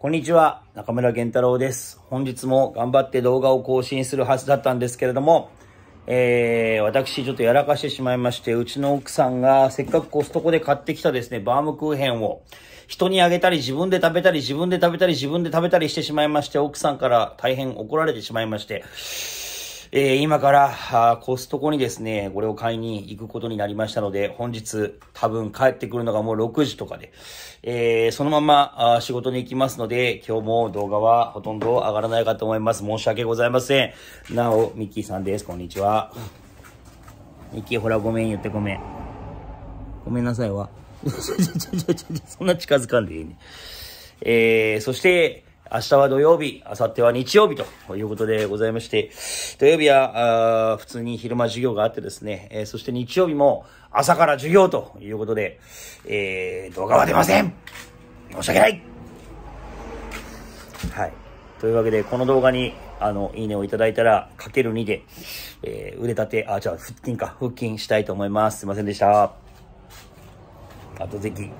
こんにちは、中村玄太郎です。本日も頑張って動画を更新するはずだったんですけれども、えー、私ちょっとやらかしてしまいまして、うちの奥さんがせっかくコストコで買ってきたですね、バームクーヘンを人にあげたり自分で食べたり自分で食べたり自分で食べたりしてしまいまして、奥さんから大変怒られてしまいまして、えー、今からコストコにですね、これを買いに行くことになりましたので、本日多分帰ってくるのがもう6時とかで、えー、そのまま仕事に行きますので、今日も動画はほとんど上がらないかと思います。申し訳ございません。なお、ミッキーさんです。こんにちは。ミッキー、ほら、ごめん言ってごめん。ごめんなさいわ。そんな近づかんでいいね。えー、そして、明日は土曜日、明後日は日曜日ということでございまして、土曜日は、あ普通に昼間授業があってですね、えー、そして日曜日も朝から授業ということで、えー、動画は出ません申し訳ないはい。というわけで、この動画に、あの、いいねをいただいたら、かける2で、えー、腕立て、あ、じゃあ、腹筋か、腹筋したいと思います。すいませんでした。あと、ぜひ。